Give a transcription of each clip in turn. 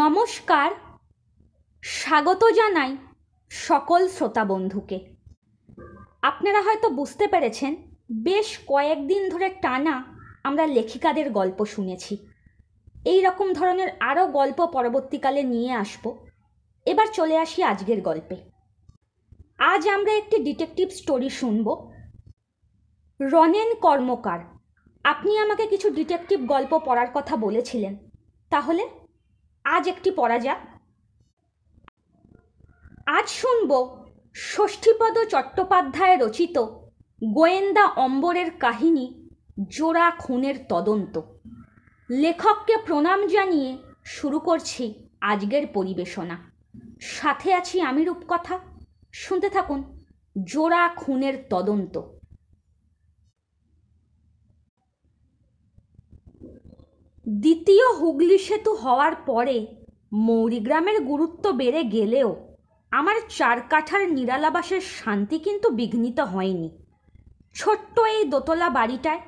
নমস্কার স্বাগত জানাই সকল শ্রোতা বন্ধুকে আপনারা হয়তো বুঝতে পেরেছেন বেশ কয়েকদিন ধরে টানা আমরা লেখিকাদের গল্প শুনেছি এই রকম ধরনের আরও গল্প পরবর্তীকালে নিয়ে আসব এবার চলে আসি আজকের গল্পে আজ আমরা একটি ডিটেকটিভ স্টোরি শুনব রনেন কর্মকার আপনি আমাকে কিছু ডিটেকটিভ গল্প পড়ার কথা বলেছিলেন তাহলে আজ একটি পড়া যাক আজ শুনব ষষ্ঠীপদ চট্টোপাধ্যায় রচিত গোয়েন্দা অম্বরের কাহিনী জোড়া খুনের তদন্ত লেখককে প্রণাম জানিয়ে শুরু করছি আজকের পরিবেশনা সাথে আছি আমি রূপকথা শুনতে থাকুন জোড়া খুনের তদন্ত দ্বিতীয় হুগলি সেতু হওয়ার পরে মৌরিগ্রামের গুরুত্ব বেড়ে গেলেও আমার চার কাঠার নিরালাবাসের শান্তি কিন্তু বিঘ্নিত হয়নি ছোট্ট এই দোতলা বাড়িটায়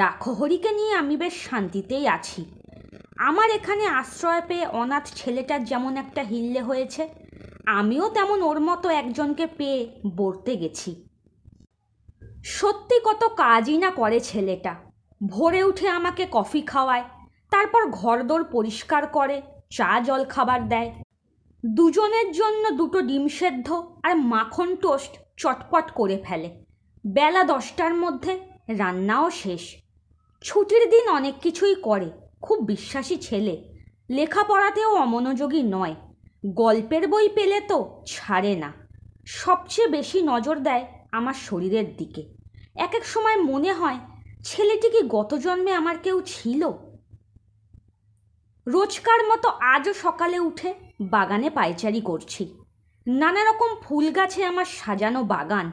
রাখহরিকে নিয়ে আমি বেশ শান্তিতেই আছি আমার এখানে আশ্রয় পেয়ে অনাথ ছেলেটার যেমন একটা হিল্লে হয়েছে আমিও তেমন ওর মতো একজনকে পেয়ে বর্তে গেছি সত্যি কত কাজই না করে ছেলেটা ভোরে উঠে আমাকে কফি খাওয়ায় তারপর ঘরদোর পরিষ্কার করে চা জল খাবার দেয় দুজনের জন্য দুটো ডিম সেদ্ধ আর মাখন টোস্ট চটপট করে ফেলে বেলা দশটার মধ্যে রান্নাও শেষ ছুটির দিন অনেক কিছুই করে খুব বিশ্বাসী ছেলে লেখাপড়াতেও অমনোযোগী নয় গল্পের বই পেলে তো ছাড়ে না সবচেয়ে বেশি নজর দেয় আমার শরীরের দিকে এক এক সময় মনে হয় ছেলেটি কি গত জন্মে আমার কেউ ছিল রোজকার মতো আজও সকালে উঠে বাগানে পায়চারি করছি নানা রকম ফুল গাছে আমার সাজানো বাগান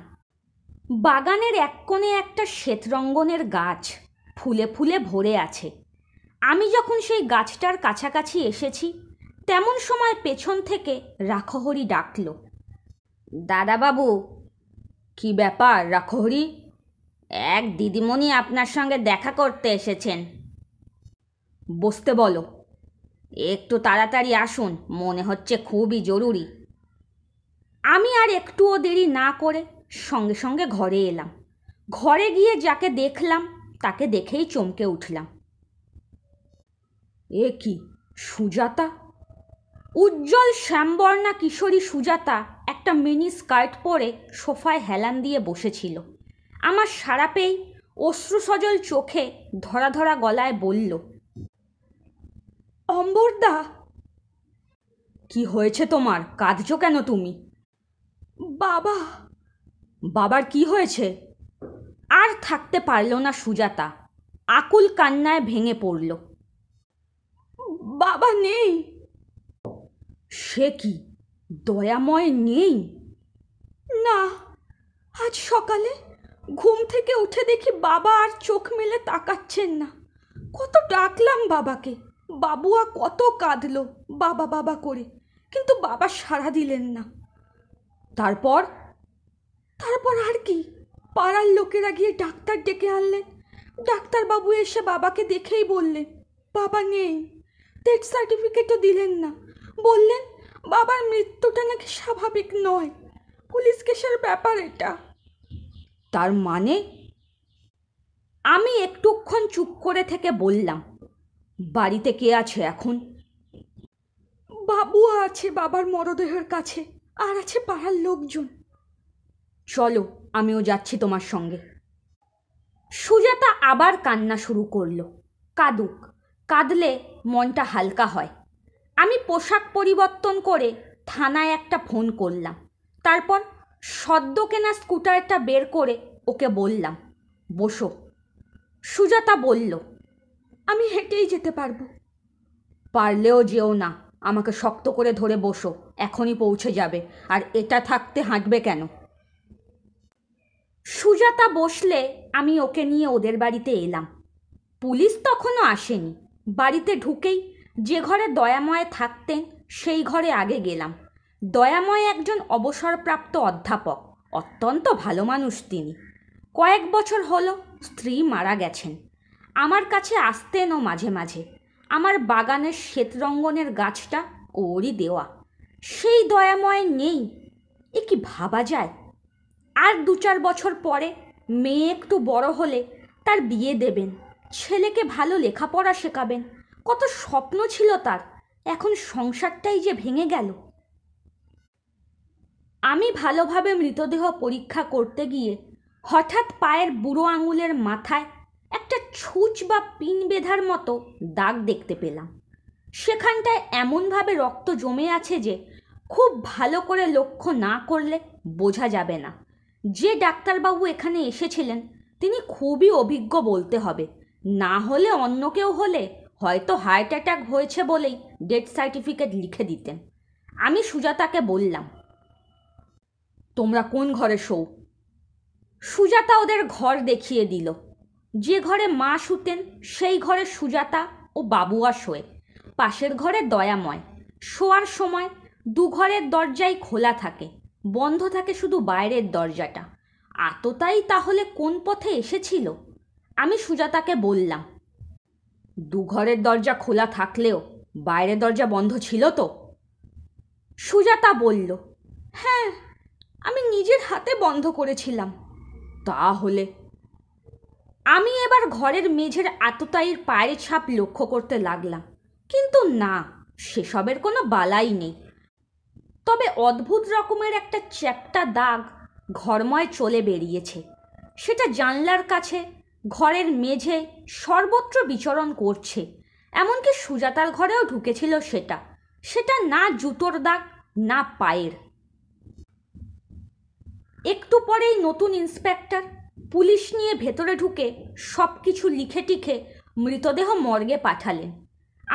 বাগানের এক কোণে একটা শ্বেতরঙ্গনের গাছ ফুলে ফুলে ভরে আছে আমি যখন সেই গাছটার কাছাকাছি এসেছি তেমন সময় পেছন থেকে রাখহরি ডাকল দাদাবাবু কি ব্যাপার রাখহরি এক দিদিমণি আপনার সঙ্গে দেখা করতে এসেছেন বসতে বলো একটু তাড়াতাড়ি আসুন মনে হচ্ছে খুবই জরুরি আমি আর একটুও দেরি না করে সঙ্গে সঙ্গে ঘরে এলাম ঘরে গিয়ে যাকে দেখলাম তাকে দেখেই চমকে উঠলাম এ কি সুজাতা উজ্জ্বল শ্যামবর্ণা কিশোরী সুজাতা একটা মিনি স্কার্ট পরে সোফায় হেলান দিয়ে বসেছিল আমার সারা পেয়েই অশ্রুসজল চোখে ধরা ধরা গলায় বলল অম্বরদা কি হয়েছে তোমার কাঁদছ কেন তুমি বাবা বাবার কি হয়েছে আর থাকতে পারল না সুজাতা আকুল কান্নায় ভেঙে পড়ল বাবা নেই সে কি দয়াময় নেই না আজ সকালে ঘুম থেকে উঠে দেখি বাবা আর চোখ মেলে তাকাচ্ছেন না কত ডাকলাম বাবাকে বাবুয়া কত কাঁদল বাবা বাবা করে কিন্তু বাবা সাড়া দিলেন না তারপর তারপর আর কি পাড়ার লোকেরা গিয়ে ডাক্তার ডেকে আনলেন ডাক্তারবাবু এসে বাবাকে দেখেই বললেন বাবা নেই ডেথ সার্টিফিকেটও দিলেন না বললেন বাবার মৃত্যুটা নাকি স্বাভাবিক নয় পুলিশ কেসের ব্যাপার এটা তার মানে আমি একটুক্ষণ চুপ করে থেকে বললাম বাড়িতে কে আছে এখন বাবু আছে বাবার মরদেহের কাছে আর আছে পাড়ার লোকজন চলো আমিও যাচ্ছি তোমার সঙ্গে সুজাতা আবার কান্না শুরু করলো কাদুক কাঁদলে মনটা হালকা হয় আমি পোশাক পরিবর্তন করে থানায় একটা ফোন করলাম তারপর সদ্য কেনা স্কুটারটা বের করে ওকে বললাম বসো সুজাতা বলল আমি হেঁটেই যেতে পারবো পারলেও যেও না আমাকে শক্ত করে ধরে বসো এখনই পৌঁছে যাবে আর এটা থাকতে হাঁটবে কেন সুজাতা বসলে আমি ওকে নিয়ে ওদের বাড়িতে এলাম পুলিশ তখনও আসেনি বাড়িতে ঢুকেই যে ঘরে দয়াময় থাকতেন সেই ঘরে আগে গেলাম দয়াময় একজন অবসরপ্রাপ্ত অধ্যাপক অত্যন্ত ভালো মানুষ তিনি কয়েক বছর হলো স্ত্রী মারা গেছেন আমার কাছে আসতেনও মাঝে মাঝে আমার বাগানের শ্বেতরঙ্গনের গাছটা ওরই দেওয়া সেই দয়াময় নেই এ কি ভাবা যায় আর দু চার বছর পরে মেয়ে একটু বড় হলে তার বিয়ে দেবেন ছেলেকে ভালো লেখাপড়া শেখাবেন কত স্বপ্ন ছিল তার এখন সংসারটাই যে ভেঙে গেল আমি ভালোভাবে মৃতদেহ পরীক্ষা করতে গিয়ে হঠাৎ পায়ের বুড়ো আঙুলের মাথায় একটা ছুঁচ বা পিন বেঁধার মতো দাগ দেখতে পেলাম সেখানটায় এমনভাবে রক্ত জমে আছে যে খুব ভালো করে লক্ষ্য না করলে বোঝা যাবে না যে ডাক্তারবাবু এখানে এসেছিলেন তিনি খুবই অভিজ্ঞ বলতে হবে না হলে অন্য কেউ হলে হয়তো হার্ট অ্যাটাক হয়েছে বলেই ডেথ সার্টিফিকেট লিখে দিতেন আমি সুজাতাকে বললাম তোমরা কোন ঘরে শো সুজাতা ওদের ঘর দেখিয়ে দিল যে ঘরে মা শুতেন সেই ঘরে সুজাতা ও বাবুয়া শোয়ে পাশের ঘরে দয়াময় শোয়ার সময় দু ঘরের দরজাই খোলা থাকে বন্ধ থাকে শুধু বাইরের দরজাটা আততাই তাহলে কোন পথে এসেছিল আমি সুজাতাকে বললাম দু ঘরের দরজা খোলা থাকলেও বাইরের দরজা বন্ধ ছিল তো সুজাতা বলল হ্যাঁ আমি নিজের হাতে বন্ধ করেছিলাম তাহলে আমি এবার ঘরের মেঝের আততায়ীর পায়ের ছাপ লক্ষ্য করতে লাগলাম কিন্তু না সেসবের কোনো বালাই নেই তবে অদ্ভুত রকমের একটা চ্যাপ্টা দাগ ঘরময় চলে বেরিয়েছে সেটা জানলার কাছে ঘরের মেঝে সর্বত্র বিচরণ করছে এমনকি সুজাতার ঘরেও ঢুকেছিল সেটা সেটা না জুতোর দাগ না পায়ের একটু পরেই নতুন ইন্সপেক্টর পুলিশ নিয়ে ভেতরে ঢুকে সব কিছু লিখে টিখে মৃতদেহ মর্গে পাঠালেন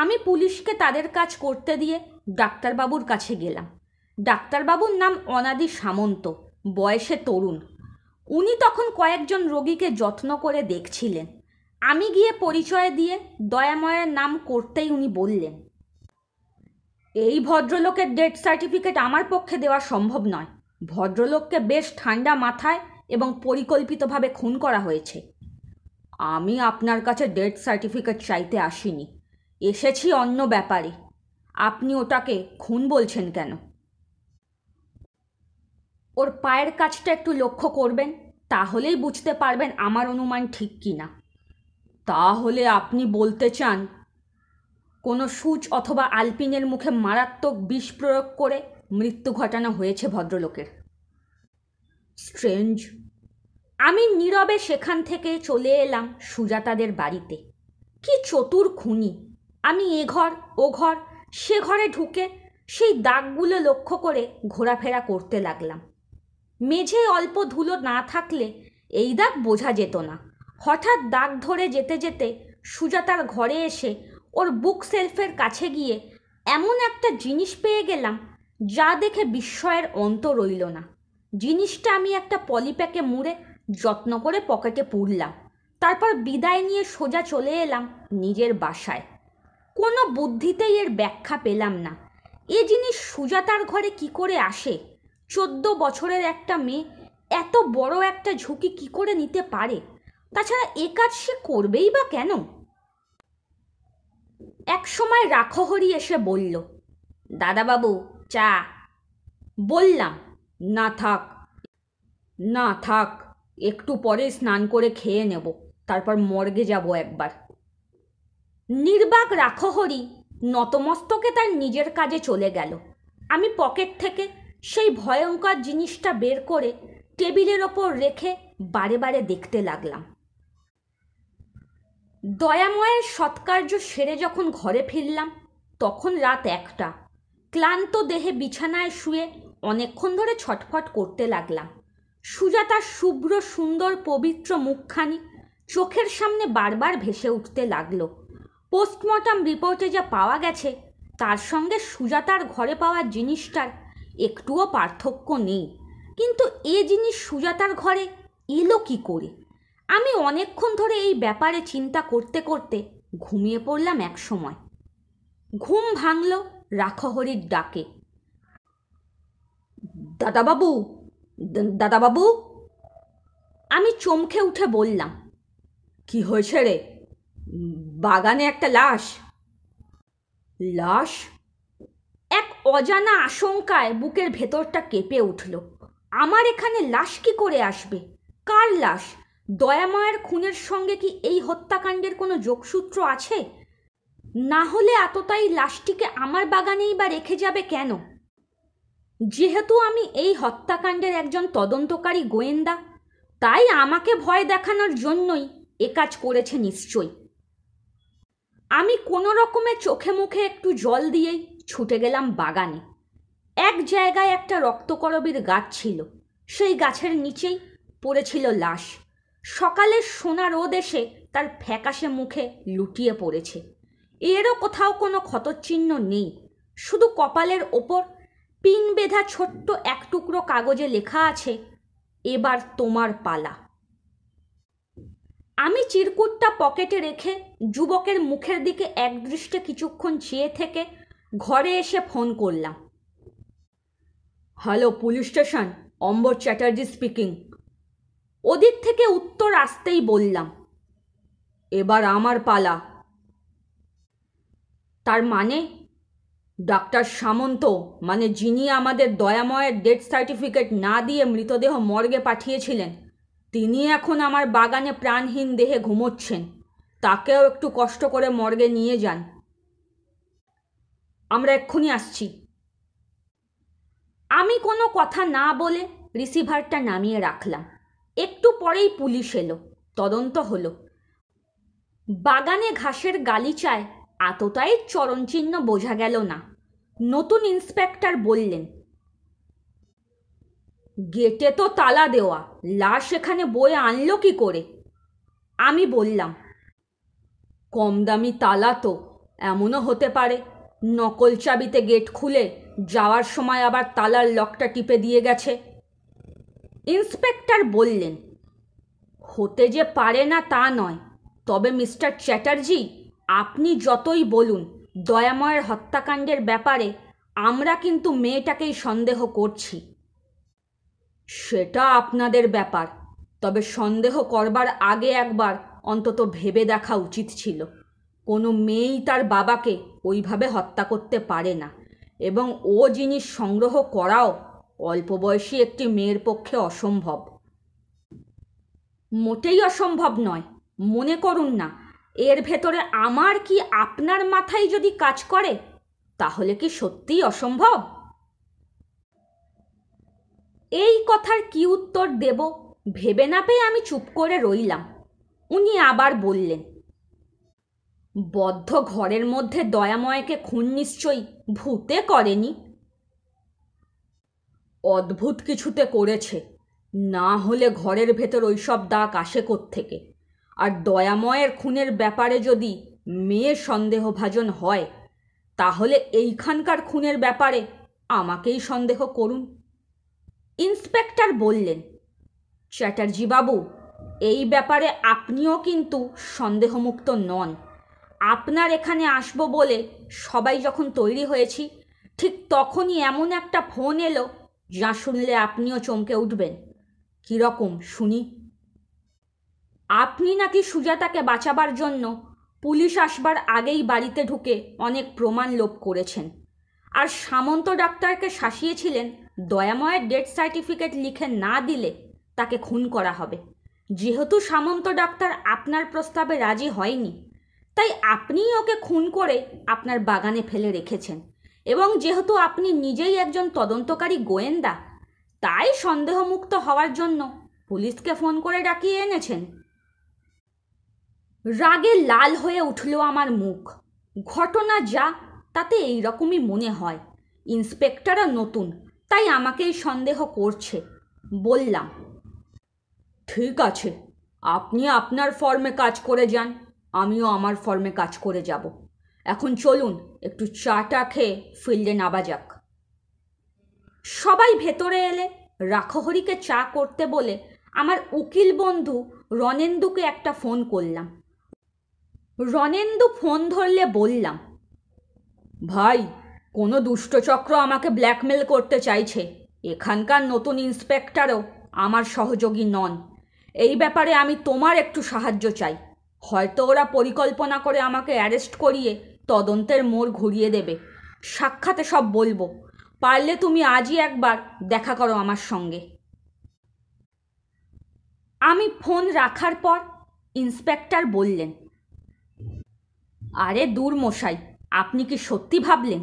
আমি পুলিশকে তাদের কাজ করতে দিয়ে ডাক্তারবাবুর কাছে গেলাম ডাক্তারবাবুর নাম অনাদি সামন্ত বয়সে তরুণ উনি তখন কয়েকজন রোগীকে যত্ন করে দেখছিলেন আমি গিয়ে পরিচয় দিয়ে দয়াময়ের নাম করতেই উনি বললেন এই ভদ্রলোকের ডেথ সার্টিফিকেট আমার পক্ষে দেওয়া সম্ভব নয় ভদ্রলোককে বেশ ঠান্ডা মাথায় এবং পরিকল্পিতভাবে খুন করা হয়েছে আমি আপনার কাছে ডেথ সার্টিফিকেট চাইতে আসিনি এসেছি অন্য ব্যাপারে আপনি ওটাকে খুন বলছেন কেন ওর পায়ের কাছটা একটু লক্ষ্য করবেন তাহলেই বুঝতে পারবেন আমার অনুমান ঠিক কি না তাহলে আপনি বলতে চান কোনো সুচ অথবা আলপিনের মুখে মারাত্মক বিষ প্রয়োগ করে মৃত্যু ঘটানো হয়েছে ভদ্রলোকের স্ট্রেঞ্জ আমি নীরবে সেখান থেকে চলে এলাম সুজাতাদের বাড়িতে কি চতুর খুনি আমি এ ঘর ও ঘর সে ঘরে ঢুকে সেই দাগগুলো লক্ষ্য করে ঘোরাফেরা করতে লাগলাম মেঝে অল্প ধুলো না থাকলে এই দাগ বোঝা যেত না হঠাৎ দাগ ধরে যেতে যেতে সুজাতার ঘরে এসে ওর বুক সেলফের কাছে গিয়ে এমন একটা জিনিস পেয়ে গেলাম যা দেখে বিস্ময়ের অন্ত রইল না জিনিসটা আমি একটা পলিপ্যাকে মুড়ে যত্ন করে পকেটে পুরলাম তারপর বিদায় নিয়ে সোজা চলে এলাম নিজের বাসায় কোনো বুদ্ধিতেই এর ব্যাখ্যা পেলাম না এ জিনিস সুজাতার ঘরে কি করে আসে চোদ্দ বছরের একটা মেয়ে এত বড় একটা ঝুঁকি কি করে নিতে পারে তাছাড়া এ কাজ সে করবেই বা কেন এক সময় রাখহরি এসে বলল দাদাবাবু চা বললাম না থাক না থাক একটু পরে স্নান করে খেয়ে নেব তারপর মর্গে যাব একবার নির্বাক হরি নতমস্তকে তার নিজের কাজে চলে গেল আমি পকেট থেকে সেই ভয়ঙ্কর জিনিসটা বের করে টেবিলের ওপর রেখে বারে বারে দেখতে লাগলাম দয়াময়ের সৎকার্য সেরে যখন ঘরে ফিরলাম তখন রাত একটা ক্লান্ত দেহে বিছানায় শুয়ে অনেকক্ষণ ধরে ছটফট করতে লাগলাম সুজাতার শুভ্র সুন্দর পবিত্র মুখখানি চোখের সামনে বারবার ভেসে উঠতে লাগলো পোস্টমর্টম রিপোর্টে যা পাওয়া গেছে তার সঙ্গে সুজাতার ঘরে পাওয়া জিনিসটার একটুও পার্থক্য নেই কিন্তু এ জিনিস সুজাতার ঘরে এলো কি করে আমি অনেকক্ষণ ধরে এই ব্যাপারে চিন্তা করতে করতে ঘুমিয়ে পড়লাম এক সময় ঘুম ভাঙল রাখহরির ডাকে দাদাবাবু দাদাবাবু আমি চমকে উঠে বললাম কি হয়েছে রে বাগানে একটা লাশ লাশ এক অজানা আশঙ্কায় বুকের ভেতরটা কেঁপে উঠল আমার এখানে লাশ কি করে আসবে কার লাশ দয়াময়ের খুনের সঙ্গে কি এই হত্যাকাণ্ডের কোনো যোগসূত্র আছে না হলে এতটাই লাশটিকে আমার বাগানেই বা রেখে যাবে কেন যেহেতু আমি এই হত্যাকাণ্ডের একজন তদন্তকারী গোয়েন্দা তাই আমাকে ভয় দেখানোর জন্যই এ কাজ করেছে নিশ্চয়ই আমি কোনো রকমে চোখে মুখে একটু জল দিয়েই ছুটে গেলাম বাগানে এক জায়গায় একটা রক্তকরবীর গাছ ছিল সেই গাছের নিচেই পড়েছিল লাশ সকালের সোনা রোদ এসে তার ফ্যাকাশে মুখে লুটিয়ে পড়েছে এরও কোথাও কোনো ক্ষতচিহ্ন নেই শুধু কপালের ওপর পিন বেঁধা ছোট্ট এক টুকরো কাগজে লেখা আছে এবার তোমার পালা আমি চিরকুটটা পকেটে রেখে যুবকের মুখের দিকে একদৃষ্টে কিছুক্ষণ চেয়ে থেকে ঘরে এসে ফোন করলাম hello police station Ambar Chatterjee speaking ওদিক থেকে উত্তর আসতেই বললাম এবার আমার পালা তার মানে ডাক্তার সামন্ত মানে যিনি আমাদের দয়াময়ের ডেথ সার্টিফিকেট না দিয়ে মৃতদেহ মর্গে পাঠিয়েছিলেন তিনি এখন আমার বাগানে প্রাণহীন দেহে ঘুমোচ্ছেন তাকেও একটু কষ্ট করে মর্গে নিয়ে যান আমরা এক্ষুনি আসছি আমি কোনো কথা না বলে রিসিভারটা নামিয়ে রাখলাম একটু পরেই পুলিশ এলো তদন্ত হলো বাগানে ঘাসের গালিচায় আততায়ের চরণচিহ্ন বোঝা গেল না নতুন ইন্সপেক্টর বললেন গেটে তো তালা দেওয়া লাশ এখানে বয়ে আনলো কি করে আমি বললাম কম দামি তালা তো এমনও হতে পারে নকল চাবিতে গেট খুলে যাওয়ার সময় আবার তালার লকটা টিপে দিয়ে গেছে ইন্সপেক্টর বললেন হতে যে পারে না তা নয় তবে মিস্টার চ্যাটার্জি আপনি যতই বলুন দয়াময়ের হত্যাকাণ্ডের ব্যাপারে আমরা কিন্তু মেয়েটাকেই সন্দেহ করছি সেটা আপনাদের ব্যাপার তবে সন্দেহ করবার আগে একবার অন্তত ভেবে দেখা উচিত ছিল কোনো মেয়েই তার বাবাকে ওইভাবে হত্যা করতে পারে না এবং ও জিনিস সংগ্রহ করাও অল্প বয়সী একটি মেয়ের পক্ষে অসম্ভব মোটেই অসম্ভব নয় মনে করুন না এর ভেতরে আমার কি আপনার মাথায় যদি কাজ করে তাহলে কি সত্যিই অসম্ভব এই কথার কি উত্তর দেব ভেবে না পেয়ে আমি চুপ করে রইলাম উনি আবার বললেন বদ্ধ ঘরের মধ্যে দয়াময়কে খুন নিশ্চয়ই ভূতে করেনি অদ্ভুত কিছুতে করেছে না হলে ঘরের ভেতর ওইসব দাগ আসে থেকে। আর দয়াময়ের খুনের ব্যাপারে যদি মেয়ে সন্দেহভাজন হয় তাহলে এইখানকার খুনের ব্যাপারে আমাকেই সন্দেহ করুন ইন্সপেক্টর বললেন চ্যাটার্জিবাবু এই ব্যাপারে আপনিও কিন্তু সন্দেহমুক্ত নন আপনার এখানে আসবো বলে সবাই যখন তৈরি হয়েছি ঠিক তখনই এমন একটা ফোন এলো যা শুনলে আপনিও চমকে উঠবেন কীরকম শুনি আপনি নাকি সুজাতাকে বাঁচাবার জন্য পুলিশ আসবার আগেই বাড়িতে ঢুকে অনেক প্রমাণ লোপ করেছেন আর সামন্ত ডাক্তারকে শাসিয়েছিলেন দয়াময়ের ডেথ সার্টিফিকেট লিখে না দিলে তাকে খুন করা হবে যেহেতু সামন্ত ডাক্তার আপনার প্রস্তাবে রাজি হয়নি তাই আপনিই ওকে খুন করে আপনার বাগানে ফেলে রেখেছেন এবং যেহেতু আপনি নিজেই একজন তদন্তকারী গোয়েন্দা তাই সন্দেহমুক্ত হওয়ার জন্য পুলিশকে ফোন করে ডাকিয়ে এনেছেন রাগে লাল হয়ে উঠল আমার মুখ ঘটনা যা তাতে এই রকমই মনে হয় ইন্সপেক্টরও নতুন তাই আমাকেই সন্দেহ করছে বললাম ঠিক আছে আপনি আপনার ফর্মে কাজ করে যান আমিও আমার ফর্মে কাজ করে যাব এখন চলুন একটু চাটা খেয়ে ফিল্ডে নাবা যাক সবাই ভেতরে এলে রাখহরিকে চা করতে বলে আমার উকিল বন্ধু রনেন্দুকে একটা ফোন করলাম রনেন্দু ফোন ধরলে বললাম ভাই কোনো দুষ্টচক্র আমাকে ব্ল্যাকমেল করতে চাইছে এখানকার নতুন ইন্সপেক্টরও আমার সহযোগী নন এই ব্যাপারে আমি তোমার একটু সাহায্য চাই হয়তো ওরা পরিকল্পনা করে আমাকে অ্যারেস্ট করিয়ে তদন্তের মোড় ঘুরিয়ে দেবে সাক্ষাতে সব বলবো পারলে তুমি আজই একবার দেখা করো আমার সঙ্গে আমি ফোন রাখার পর ইন্সপেক্টর বললেন আরে দূর মশাই আপনি কি সত্যি ভাবলেন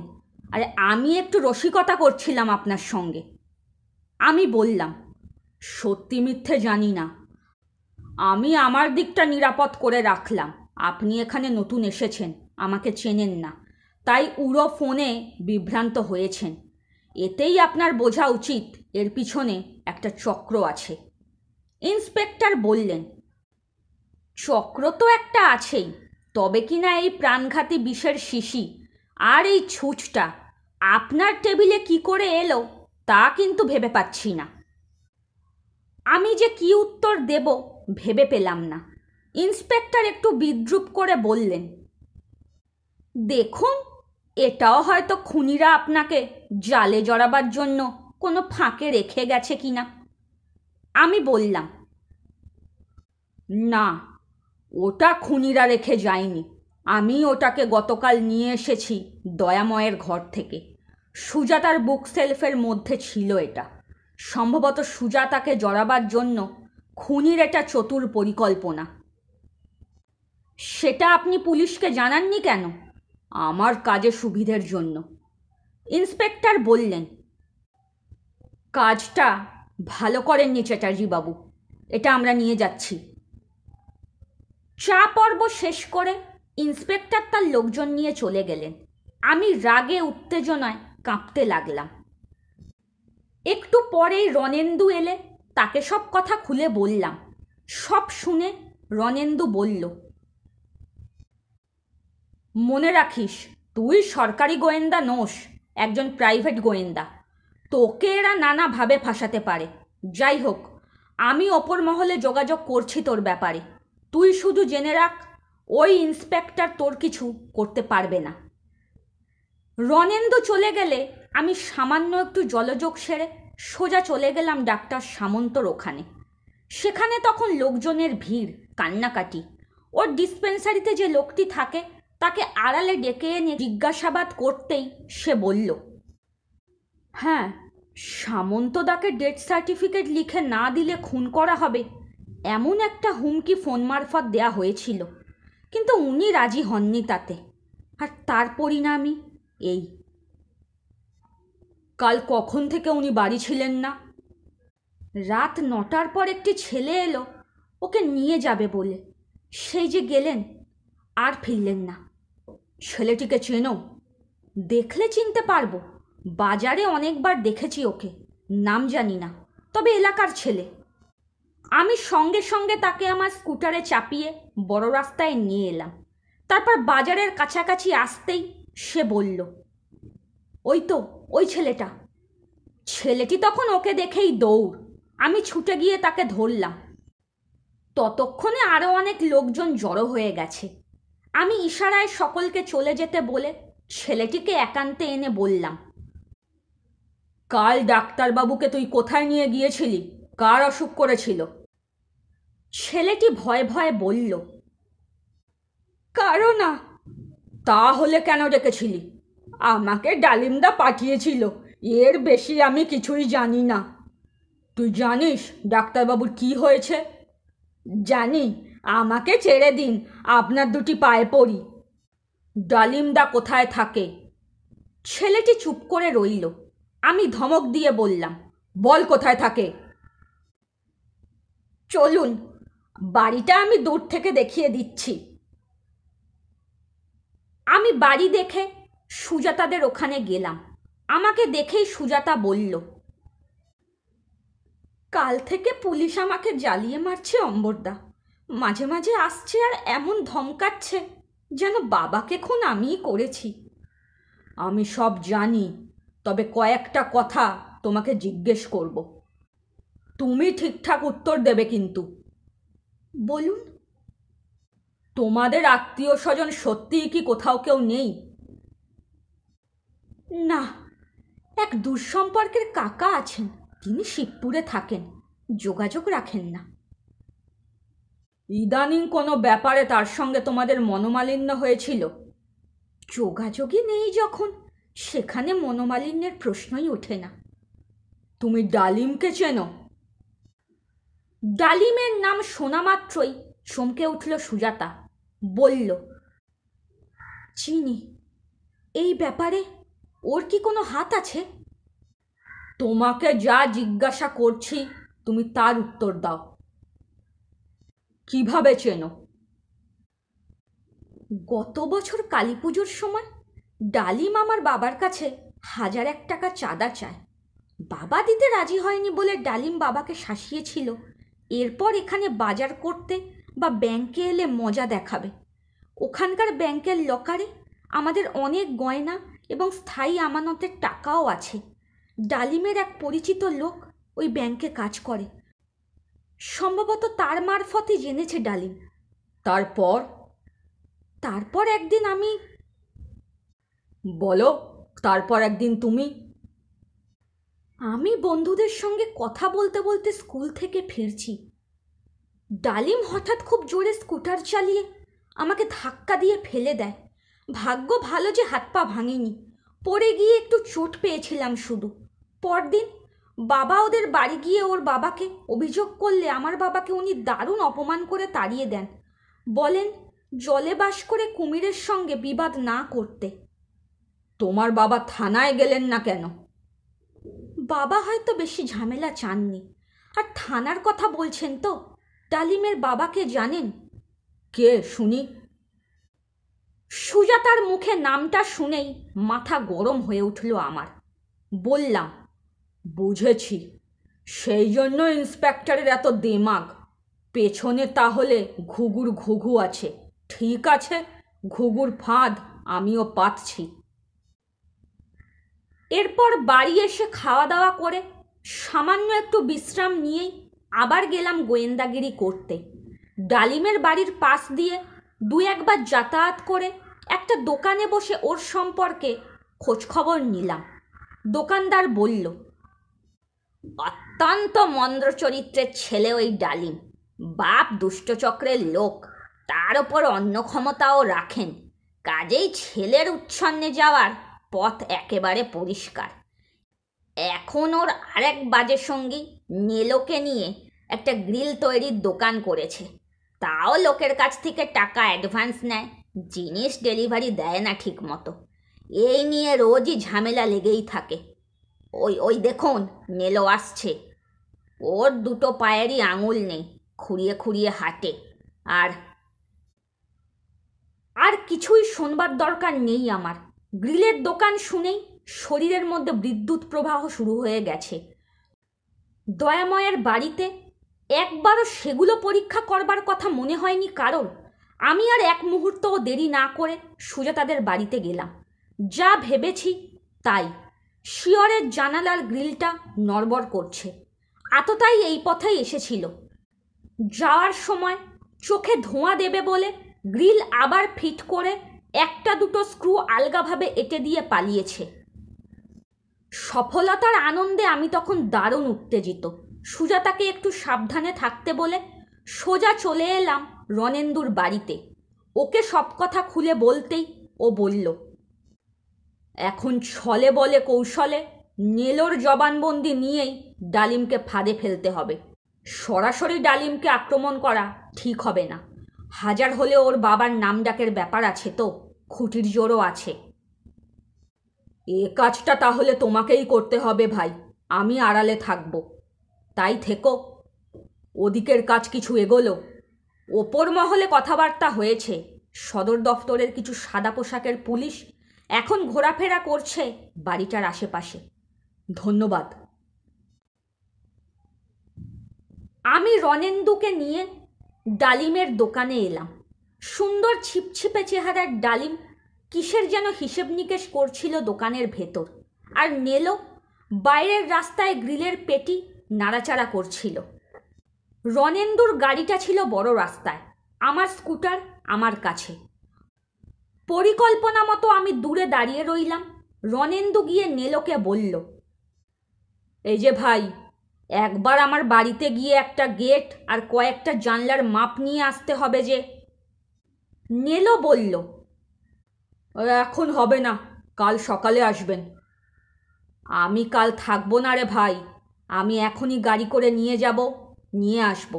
আরে আমি একটু রসিকতা করছিলাম আপনার সঙ্গে আমি বললাম সত্যি মিথ্যে জানি না আমি আমার দিকটা নিরাপদ করে রাখলাম আপনি এখানে নতুন এসেছেন আমাকে চেনেন না তাই উড়ো ফোনে বিভ্রান্ত হয়েছেন এতেই আপনার বোঝা উচিত এর পিছনে একটা চক্র আছে ইন্সপেক্টর বললেন চক্র তো একটা আছেই তবে কি না এই প্রাণঘাতী বিষের শিশি আর এই ছুঁচটা আপনার টেবিলে কি করে এলো তা কিন্তু ভেবে পাচ্ছি না আমি যে কি উত্তর দেব ভেবে পেলাম না ইন্সপেক্টর একটু বিদ্রুপ করে বললেন দেখুন এটাও হয়তো খুনিরা আপনাকে জালে জড়াবার জন্য কোনো ফাঁকে রেখে গেছে কিনা আমি বললাম না ওটা খুনিরা রেখে যায়নি আমি ওটাকে গতকাল নিয়ে এসেছি দয়াময়ের ঘর থেকে সুজাতার বুক সেলফের মধ্যে ছিল এটা সম্ভবত সুজাতাকে জড়াবার জন্য খুনির এটা চতুর পরিকল্পনা সেটা আপনি পুলিশকে জানাননি কেন আমার কাজে সুবিধের জন্য ইন্সপেক্টর বললেন কাজটা ভালো করেননি চ্যাটার্জিবাবু এটা আমরা নিয়ে যাচ্ছি চা পর্ব শেষ করে ইন্সপেক্টর তার লোকজন নিয়ে চলে গেলেন আমি রাগে উত্তেজনায় কাঁপতে লাগলাম একটু পরেই রনেন্দু এলে তাকে সব কথা খুলে বললাম সব শুনে রনেন্দু বলল মনে রাখিস তুই সরকারি গোয়েন্দা নোস একজন প্রাইভেট গোয়েন্দা তোকে এরা নানাভাবে ফাঁসাতে পারে যাই হোক আমি ওপর মহলে যোগাযোগ করছি তোর ব্যাপারে তুই শুধু জেনে রাখ ওই ইন্সপেক্টর তোর কিছু করতে পারবে না রনেন্দু চলে গেলে আমি সামান্য একটু জলযোগ সেরে সোজা চলে গেলাম ডাক্তার সামন্তর ওখানে সেখানে তখন লোকজনের ভিড় কান্নাকাটি ওর ডিসপেন্সারিতে যে লোকটি থাকে তাকে আড়ালে ডেকে এনে জিজ্ঞাসাবাদ করতেই সে বলল হ্যাঁ সামন্তদাকে ডেথ সার্টিফিকেট লিখে না দিলে খুন করা হবে এমন একটা হুমকি ফোন মারফত দেয়া হয়েছিল কিন্তু উনি রাজি হননি তাতে আর তার পরিণামই এই কাল কখন থেকে উনি বাড়ি ছিলেন না রাত নটার পর একটি ছেলে এলো ওকে নিয়ে যাবে বলে সেই যে গেলেন আর ফিরলেন না ছেলেটিকে চেনো দেখলে চিনতে পারবো বাজারে অনেকবার দেখেছি ওকে নাম জানি না তবে এলাকার ছেলে আমি সঙ্গে সঙ্গে তাকে আমার স্কুটারে চাপিয়ে বড় রাস্তায় নিয়ে এলাম তারপর বাজারের কাছাকাছি আসতেই সে বলল ওই তো ওই ছেলেটা ছেলেটি তখন ওকে দেখেই দৌড় আমি ছুটে গিয়ে তাকে ধরলাম ততক্ষণে আরও অনেক লোকজন জড়ো হয়ে গেছে আমি ইশারায় সকলকে চলে যেতে বলে ছেলেটিকে একান্তে এনে বললাম কাল ডাক্তারবাবুকে তুই কোথায় নিয়ে গিয়েছিলি কার অসুখ করেছিল ছেলেটি ভয়ে ভয়ে বলল কারো না তাহলে কেন ডেকেছিলি আমাকে ডালিমদা পাঠিয়েছিল এর বেশি আমি কিছুই জানি না তুই জানিস ডাক্তারবাবুর কি হয়েছে জানি আমাকে ছেড়ে দিন আপনার দুটি পায়ে পড়ি ডালিমদা কোথায় থাকে ছেলেটি চুপ করে রইল আমি ধমক দিয়ে বললাম বল কোথায় থাকে চলুন বাড়িটা আমি দূর থেকে দেখিয়ে দিচ্ছি আমি বাড়ি দেখে সুজাতাদের ওখানে গেলাম আমাকে দেখেই সুজাতা বলল কাল থেকে পুলিশ আমাকে জ্বালিয়ে মারছে অম্বরদা মাঝে মাঝে আসছে আর এমন ধমকাচ্ছে যেন বাবাকে খুন আমিই করেছি আমি সব জানি তবে কয়েকটা কথা তোমাকে জিজ্ঞেস করবো তুমি ঠিকঠাক উত্তর দেবে কিন্তু বলুন তোমাদের আত্মীয় স্বজন সত্যিই কি কোথাও কেউ নেই না এক দুঃসম্পর্কের কাকা আছেন তিনি শিবপুরে থাকেন যোগাযোগ রাখেন না ইদানিং কোনো ব্যাপারে তার সঙ্গে তোমাদের মনোমালিন্য হয়েছিল যোগাযোগই নেই যখন সেখানে মনোমালিন্যের প্রশ্নই ওঠে না তুমি ডালিমকে চেনো ডালিমের নাম শোনা মাত্রই চমকে উঠল সুজাতা বলল চিনি এই ব্যাপারে ওর কি কোনো হাত আছে তোমাকে যা জিজ্ঞাসা করছি তুমি তার উত্তর দাও কিভাবে চেনো গত বছর কালী পুজোর সময় ডালিম আমার বাবার কাছে হাজার এক টাকা চাঁদা চায় বাবা দিতে রাজি হয়নি বলে ডালিম বাবাকে শাসিয়েছিল এরপর এখানে বাজার করতে বা ব্যাংকে এলে মজা দেখাবে ওখানকার ব্যাংকের লকারে আমাদের অনেক গয়না এবং স্থায়ী আমানতের টাকাও আছে ডালিমের এক পরিচিত লোক ওই ব্যাংকে কাজ করে সম্ভবত তার মারফতে জেনেছে ডালিম তারপর তারপর একদিন আমি বলো তারপর একদিন তুমি আমি বন্ধুদের সঙ্গে কথা বলতে বলতে স্কুল থেকে ফিরছি ডালিম হঠাৎ খুব জোরে স্কুটার চালিয়ে আমাকে ধাক্কা দিয়ে ফেলে দেয় ভাগ্য ভালো যে হাত পা ভাঙেনি পড়ে গিয়ে একটু চোট পেয়েছিলাম শুধু পরদিন বাবা ওদের বাড়ি গিয়ে ওর বাবাকে অভিযোগ করলে আমার বাবাকে উনি দারুণ অপমান করে তাড়িয়ে দেন বলেন জলে বাস করে কুমিরের সঙ্গে বিবাদ না করতে তোমার বাবা থানায় গেলেন না কেন বাবা হয়তো বেশি ঝামেলা চাননি আর থানার কথা বলছেন তো ডালিমের বাবাকে জানেন কে শুনি সুজাতার মুখে নামটা শুনেই মাথা গরম হয়ে উঠল আমার বললাম বুঝেছি সেই জন্য ইন্সপেক্টরের এত দেমাগ পেছনে তাহলে ঘুঘুর ঘুঘু আছে ঠিক আছে ঘুঘুর ফাঁদ আমিও পাচ্ছি এরপর বাড়ি এসে খাওয়া দাওয়া করে সামান্য একটু বিশ্রাম নিয়েই আবার গেলাম গোয়েন্দাগিরি করতে ডালিমের বাড়ির পাশ দিয়ে দু একবার যাতায়াত করে একটা দোকানে বসে ওর সম্পর্কে খোঁজখবর নিলাম দোকানদার বলল অত্যন্ত মন্দ্র চরিত্রের ছেলে ওই ডালিম বাপ দুষ্টচক্রের লোক তার ওপর অন্য ক্ষমতাও রাখেন কাজেই ছেলের উচ্ছন্নে যাওয়ার পথ একেবারে পরিষ্কার এখন ওর আরেক বাজে সঙ্গী নেলোকে নিয়ে একটা গ্রিল তৈরির দোকান করেছে তাও লোকের কাছ থেকে টাকা অ্যাডভান্স নেয় জিনিস ডেলিভারি দেয় না ঠিক মতো এই নিয়ে রোজই ঝামেলা লেগেই থাকে ওই ওই দেখুন নেলো আসছে ওর দুটো পায়েরই আঙুল নেই খুঁড়িয়ে খুঁড়িয়ে হাঁটে আর আর কিছুই শুনবার দরকার নেই আমার গ্রিলের দোকান শুনেই শরীরের মধ্যে বিদ্যুৎ প্রবাহ শুরু হয়ে গেছে দয়াময়ের বাড়িতে একবারও সেগুলো পরীক্ষা করবার কথা মনে হয়নি কারণ আমি আর এক মুহূর্তও দেরি না করে সুজাতাদের বাড়িতে গেলাম যা ভেবেছি তাই শিয়রের জানালার গ্রিলটা নড়বড় করছে আততাই এই পথেই এসেছিল যাওয়ার সময় চোখে ধোঁয়া দেবে বলে গ্রিল আবার ফিট করে একটা দুটো স্ক্রু আলগাভাবে এটে দিয়ে পালিয়েছে সফলতার আনন্দে আমি তখন দারুণ উত্তেজিত সুজাতাকে একটু সাবধানে থাকতে বলে সোজা চলে এলাম রনেন্দুর বাড়িতে ওকে সব কথা খুলে বলতেই ও বলল এখন ছলে বলে কৌশলে নেলোর জবানবন্দি নিয়েই ডালিমকে ফাঁদে ফেলতে হবে সরাসরি ডালিমকে আক্রমণ করা ঠিক হবে না হাজার হলে ওর বাবার নাম ডাকের ব্যাপার আছে তো খুঁটির জোরও আছে এ কাজটা তাহলে তোমাকেই করতে হবে ভাই আমি আড়ালে থাকব তাই থেকো ওদিকের কাজ কিছু এগোলো ওপর মহলে কথাবার্তা হয়েছে সদর দফতরের কিছু সাদা পোশাকের পুলিশ এখন ঘোরাফেরা করছে বাড়িটার আশেপাশে ধন্যবাদ আমি রনেন্দুকে নিয়ে ডালিমের দোকানে এলাম সুন্দর ছিপছিপে চেহারার ডালিম কিসের যেন হিসেব নিকেশ করছিল দোকানের ভেতর আর নেলো বাইরের রাস্তায় গ্রিলের পেটি নাড়াচাড়া করছিল রনেন্দুর গাড়িটা ছিল বড় রাস্তায় আমার স্কুটার আমার কাছে পরিকল্পনা মতো আমি দূরে দাঁড়িয়ে রইলাম রনেন্দু গিয়ে নেলোকে বলল এই যে ভাই একবার আমার বাড়িতে গিয়ে একটা গেট আর কয়েকটা জানলার মাপ নিয়ে আসতে হবে যে নেলো বলল এখন হবে না কাল সকালে আসবেন আমি কাল থাকবো না রে ভাই আমি এখনই গাড়ি করে নিয়ে যাব নিয়ে আসব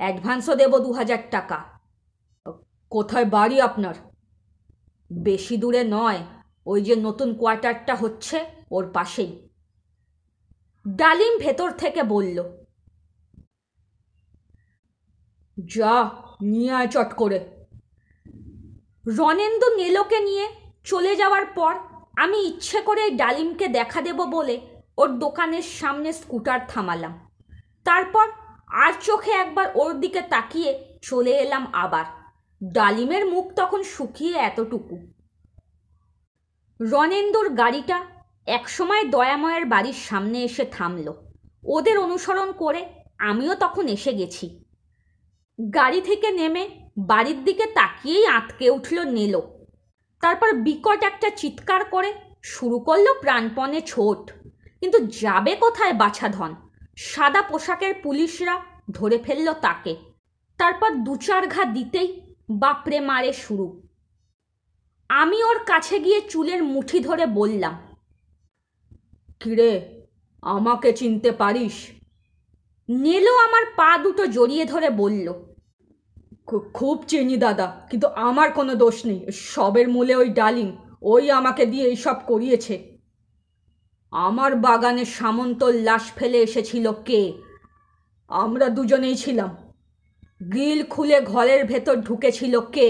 অ্যাডভান্সও দেব দু হাজার টাকা কোথায় বাড়ি আপনার বেশি দূরে নয় ওই যে নতুন কোয়ার্টারটা হচ্ছে ওর পাশেই ডালিম ভেতর থেকে বলল যা নিয়ে আয় চট করে রনেন্দু নেলোকে নিয়ে চলে যাওয়ার পর আমি ইচ্ছে করে ডালিমকে দেখা দেব বলে ওর দোকানের সামনে স্কুটার থামালাম তারপর আর চোখে একবার ওর দিকে তাকিয়ে চলে এলাম আবার ডালিমের মুখ তখন শুকিয়ে এতটুকু রনেন্দুর গাড়িটা একসময় দয়াময়ের বাড়ির সামনে এসে থামল ওদের অনুসরণ করে আমিও তখন এসে গেছি গাড়ি থেকে নেমে বাড়ির দিকে তাকিয়েই আঁতকে উঠল নেলো তারপর বিকট একটা চিৎকার করে শুরু করলো প্রাণপণে ছোট কিন্তু যাবে কোথায় বাছাধন সাদা পোশাকের পুলিশরা ধরে ফেলল তাকে তারপর দু চার ঘা দিতেই বাপরে মারে শুরু আমি ওর কাছে গিয়ে চুলের মুঠি ধরে বললাম কিরে আমাকে চিনতে পারিস নেলো আমার পা দুটো জড়িয়ে ধরে বলল খুব চিনি দাদা কিন্তু আমার কোনো দোষ নেই সবের মূলে ওই ডালিম ওই আমাকে দিয়ে এইসব করিয়েছে আমার বাগানে সামন্তর লাশ ফেলে এসেছিল কে আমরা দুজনেই ছিলাম গ্রিল খুলে ঘরের ভেতর ঢুকেছিল কে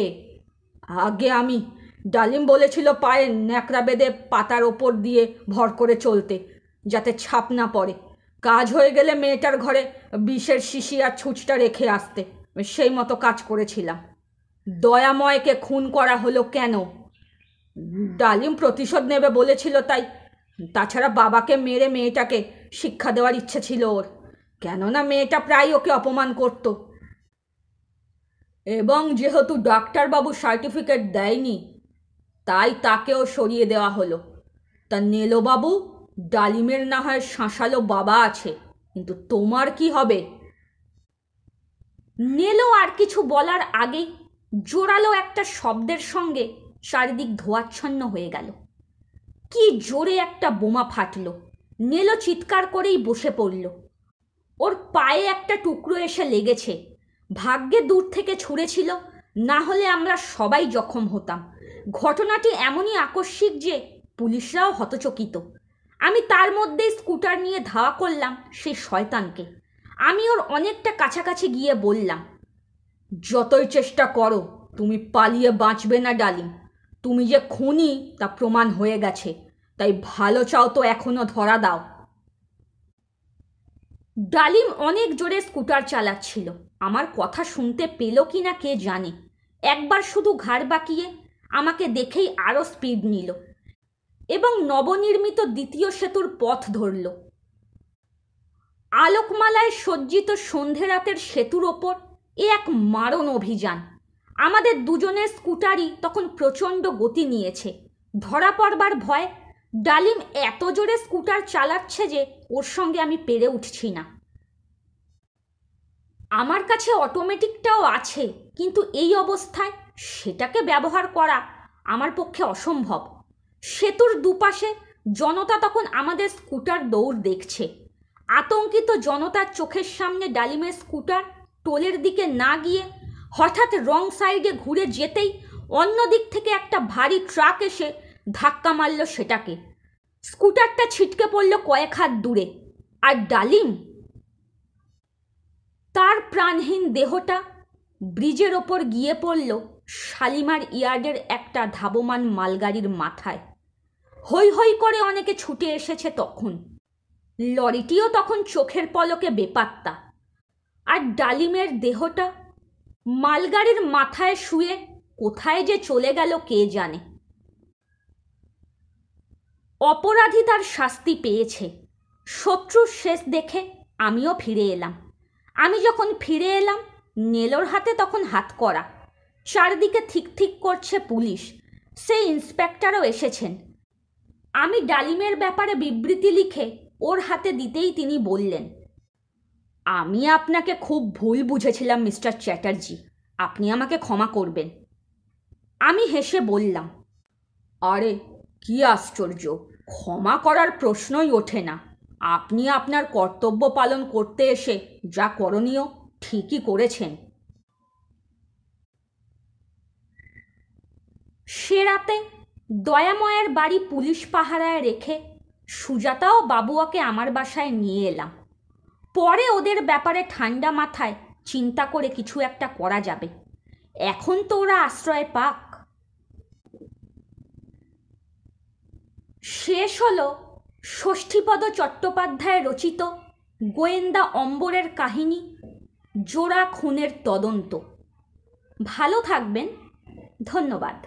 আগে আমি ডালিম বলেছিল পায়ে ন্যাকড়া বেঁধে পাতার ওপর দিয়ে ভর করে চলতে যাতে ছাপ না পড়ে কাজ হয়ে গেলে মেয়েটার ঘরে বিষের শিশি আর ছুঁচটা রেখে আসতে সেই মতো কাজ করেছিলাম দয়াময়কে খুন করা হলো কেন ডালিম প্রতিশোধ নেবে বলেছিল তাই তাছাড়া বাবাকে মেরে মেয়েটাকে শিক্ষা দেওয়ার ইচ্ছে ছিল ওর কেননা মেয়েটা প্রায় ওকে অপমান করত এবং যেহেতু ডাক্তারবাবু সার্টিফিকেট দেয়নি তাই তাকেও সরিয়ে দেওয়া হলো তা নেলোবাবু ডালিমের না হয় শাঁসালো বাবা আছে কিন্তু তোমার কি হবে নেলো আর কিছু বলার আগেই জোরালো একটা শব্দের সঙ্গে চারিদিক ধোয়াচ্ছন্ন হয়ে গেল কি জোরে একটা বোমা ফাটল নেলো চিৎকার করেই বসে পড়ল ওর পায়ে একটা টুকরো এসে লেগেছে ভাগ্যে দূর থেকে ছুঁড়েছিল না হলে আমরা সবাই জখম হতাম ঘটনাটি এমনই আকস্মিক যে পুলিশরাও হতচকিত আমি তার মধ্যেই স্কুটার নিয়ে ধাওয়া করলাম সেই শয়তানকে আমি ওর অনেকটা কাছাকাছি গিয়ে বললাম যতই চেষ্টা করো তুমি পালিয়ে বাঁচবে না ডালিম তুমি যে খুনি তা প্রমাণ হয়ে গেছে তাই ভালো চাও তো এখনো ধরা দাও ডালিম অনেক জোরে স্কুটার চালাচ্ছিল আমার কথা শুনতে পেল কি না কে জানে একবার শুধু ঘাড় বাঁকিয়ে আমাকে দেখেই আরও স্পিড নিল এবং নবনির্মিত দ্বিতীয় সেতুর পথ ধরল আলোকমালায় সজ্জিত সন্ধে রাতের সেতুর ওপর এ এক মারণ অভিযান আমাদের দুজনের স্কুটারই তখন প্রচণ্ড গতি নিয়েছে ধরা পড়বার ভয় ডালিম এত জোরে স্কুটার চালাচ্ছে যে ওর সঙ্গে আমি পেরে উঠছি না আমার কাছে অটোমেটিকটাও আছে কিন্তু এই অবস্থায় সেটাকে ব্যবহার করা আমার পক্ষে অসম্ভব সেতুর দুপাশে জনতা তখন আমাদের স্কুটার দৌড় দেখছে আতঙ্কিত জনতার চোখের সামনে ডালিমের স্কুটার টোলের দিকে না গিয়ে হঠাৎ রং সাইডে ঘুরে যেতেই অন্য দিক থেকে একটা ভারী ট্রাক এসে ধাক্কা মারল সেটাকে স্কুটারটা ছিটকে পড়ল কয়েক হাত দূরে আর ডালিম তার প্রাণহীন দেহটা ব্রিজের ওপর গিয়ে পড়ল শালিমার ইয়ার্ডের একটা ধাবমান মালগাড়ির মাথায় হৈ হৈ করে অনেকে ছুটে এসেছে তখন লরিটিও তখন চোখের পলকে বেপাত্তা আর ডালিমের দেহটা মালগাড়ির মাথায় শুয়ে কোথায় যে চলে গেল কে জানে অপরাধী তার শাস্তি পেয়েছে শত্রুর শেষ দেখে আমিও ফিরে এলাম আমি যখন ফিরে এলাম নেলোর হাতে তখন হাত করা চারদিকে থিক থিক করছে পুলিশ সেই ইন্সপেক্টরও এসেছেন আমি ডালিমের ব্যাপারে বিবৃতি লিখে ওর হাতে দিতেই তিনি বললেন আমি আপনাকে খুব ভুল বুঝেছিলাম মিস্টার চ্যাটার্জি আপনি আমাকে ক্ষমা করবেন আমি হেসে বললাম আরে কি আশ্চর্য ক্ষমা করার প্রশ্নই ওঠে না আপনি আপনার কর্তব্য পালন করতে এসে যা করণীয় ঠিকই করেছেন সে রাতে দয়াময়ের বাড়ি পুলিশ পাহারায় রেখে সুজাতাও বাবুয়াকে আমার বাসায় নিয়ে এলাম পরে ওদের ব্যাপারে ঠান্ডা মাথায় চিন্তা করে কিছু একটা করা যাবে এখন তো ওরা আশ্রয় পাক শেষ হলো ষষ্ঠীপদ চট্টোপাধ্যায় রচিত গোয়েন্দা অম্বরের কাহিনী জোড়া খুনের তদন্ত ভালো থাকবেন ধন্যবাদ